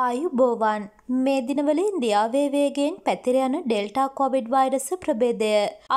ආයුබෝවන් මේ දිනවල ඉන්දියාවේ වේගයෙන් පැතිර යන ඩෙල්ටා කොවිඩ් වෛරස ප්‍රභේදය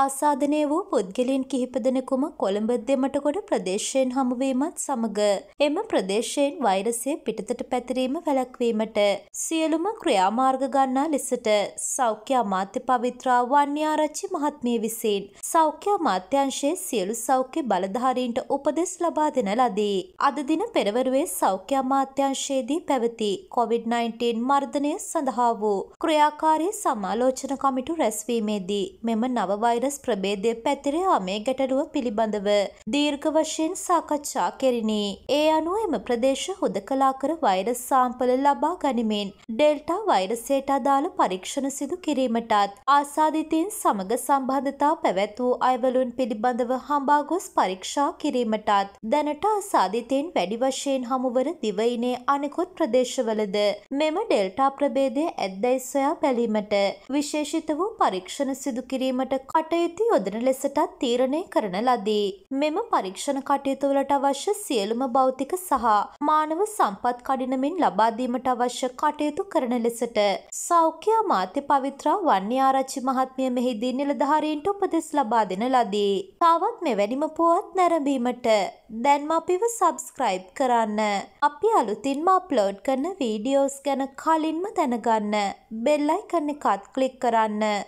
ආසාදනය වූ පුද්ගලයන් කිහිප දෙනෙකුම කොළඹ දෙමටගොඩ ප්‍රදේශයෙන් හමුවීමත් සමග එම ප්‍රදේශයෙන් වෛරසය පිටතට පැතිරීම වැළැක්වීමට සියලුම ක්‍රියාමාර්ග ගන්නා ලෙසට සෞඛ්‍ය අමාත්‍ය පවිත්‍රා වන්‍යාරච්චි මහත්මිය විසින් සෞඛ්‍ය අමාත්‍යංශයේ සියලු සෞඛ්‍ය බලධාරීන්ට උපදෙස් ලබා දෙන ලදී. අද දින පෙරවරුවේ සෞඛ්‍ය අමාත්‍යංශයේදී පැවති කොවිඩ් COVID-19 මර්ධනය සඳහා වූ ක්‍රියාකාරී සමාලෝචන කමිටු රැස්වීමේදී මෙම නව වෛරස් ප්‍රභේදය පැතිර යාමේ ගැටලුව පිළිබඳව දීර්ඝ වශයෙන් සාකච්ඡා කෙරිණි. ඒ අනුව එම ප්‍රදේශ හුදකලා කර වෛරස් සාම්පල ලබා ගනිමින් ඩෙල්ටා වෛරසයට අදාළ පරීක්ෂණ සිදු කිරීමටත් ආසාධිතයින් සමග සම්බන්ධතා පැවැත් වූ අයවලුන් පිළිබඳව හඹා ගොස් පරීක්ෂා කිරීමටත් දැනට ආසාධිතයින් වැඩි වශයෙන් හමුවර දිවයිනේ අනෙකුත් ප්‍රදේශවලද මෙම ඩෙල්ටා ප්‍රභේදය ඇද්දැයි සොයා පැලීමට විශේෂිත වූ පරීක්ෂණ සිදු කිරීමට කටයුතු යොදන ලෙසටත් තීරණය කරන ලදී. මෙම පරීක්ෂණ කටයුතුවලට අවශ්‍ය සියලුම භෞතික සහ මානව සම්පත් කඩිනමින් ලබාදීමට අවශ්‍ය කටයුතු කරන ලෙසට සෞඛ්‍ය අමාත්‍ය පවිත්‍රා වන්‍යාරච්චි මහත්මිය මෙහිදී නිලධාරීන්ට උපදෙස් ලබා දෙන ලදී. තවත් මෙවැනිම පුවත් නැරඹීමට දැන්ම අපිව සබස්ක්‍රයිබ් කරන්න. අපි අලුතින්ම අප්ලෝඩ් කරන වීඩියෝ වීඩියෝස් ගැන කලින්ම දැනගන්න බෙල් අයිකන් එකත් ක්ලික් කරන්න.